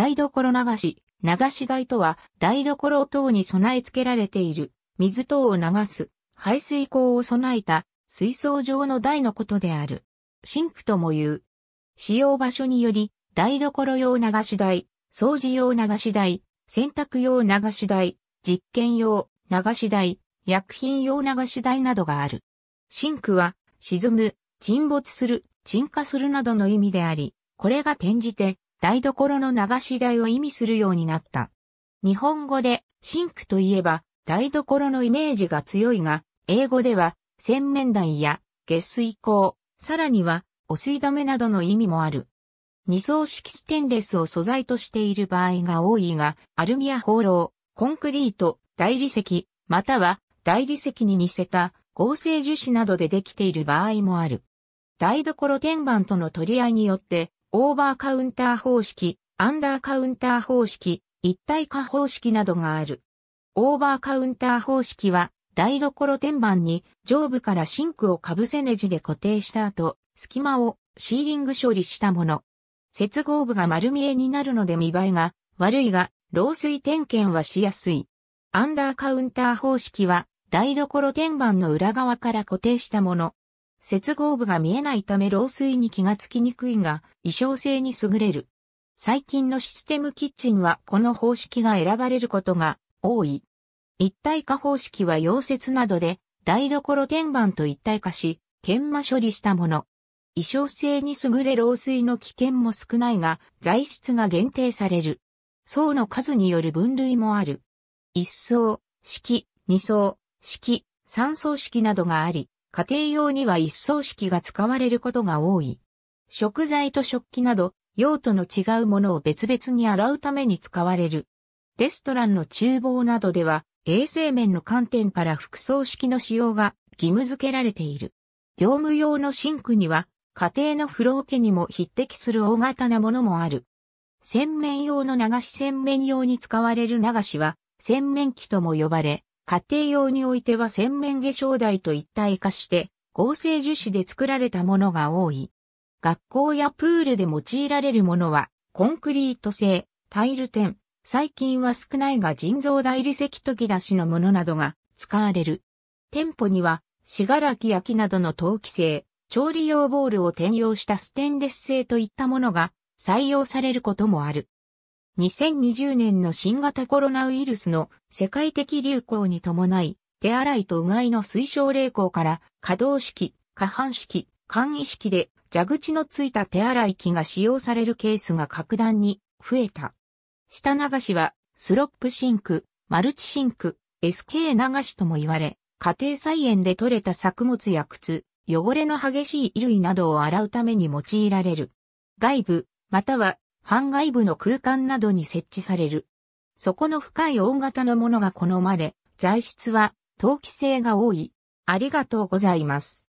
台所流し、流し台とは、台所等に備え付けられている、水等を流す、排水口を備えた、水槽状の台のことである。シンクとも言う。使用場所により、台所用流し台、掃除用流し台、洗濯用流し台、実験用流し台、薬品用流し台などがある。シンクは、沈む、沈没する、沈下するなどの意味であり、これが転じて、台所の流し台を意味するようになった。日本語でシンクといえば台所のイメージが強いが、英語では洗面台や下水口、さらには汚水止めなどの意味もある。二層式ステンレスを素材としている場合が多いが、アルミや放浪、コンクリート、大理石、または大理石に似せた合成樹脂などでできている場合もある。台所天板との取り合いによってオーバーカウンター方式、アンダーカウンター方式、一体化方式などがある。オーバーカウンター方式は、台所天板に上部からシンクをかぶせネジで固定した後、隙間をシーリング処理したもの。接合部が丸見えになるので見栄えが悪いが、漏水点検はしやすい。アンダーカウンター方式は、台所天板の裏側から固定したもの。接合部が見えないため漏水に気がつきにくいが、異常性に優れる。最近のシステムキッチンはこの方式が選ばれることが多い。一体化方式は溶接などで台所天板と一体化し、研磨処理したもの。異常性に優れ漏水の危険も少ないが、材質が限定される。層の数による分類もある。一層、式、二層、式、三層式などがあり、家庭用には一層式が使われることが多い。食材と食器など用途の違うものを別々に洗うために使われる。レストランの厨房などでは衛生面の観点から複層式の使用が義務付けられている。業務用のシンクには家庭の風呂桶にも匹敵する大型なものもある。洗面用の流し洗面用に使われる流しは洗面器とも呼ばれ、家庭用においては洗面化粧台と一体化して合成樹脂で作られたものが多い。学校やプールで用いられるものはコンクリート製、タイル店、最近は少ないが人造大理石研ぎ出しのものなどが使われる。店舗には、しがらき焼きなどの陶器製、調理用ボールを転用したステンレス製といったものが採用されることもある。2020年の新型コロナウイルスの世界的流行に伴い、手洗いとうがいの推奨励行から可動式、可搬式、簡易式で蛇口のついた手洗い機が使用されるケースが格段に増えた。下流しはスロップシンク、マルチシンク、SK 流しとも言われ、家庭菜園で採れた作物や靴、汚れの激しい衣類などを洗うために用いられる。外部、または半外部の空間などに設置される。底の深い大型のものが好まれ、材質は陶器性が多い。ありがとうございます。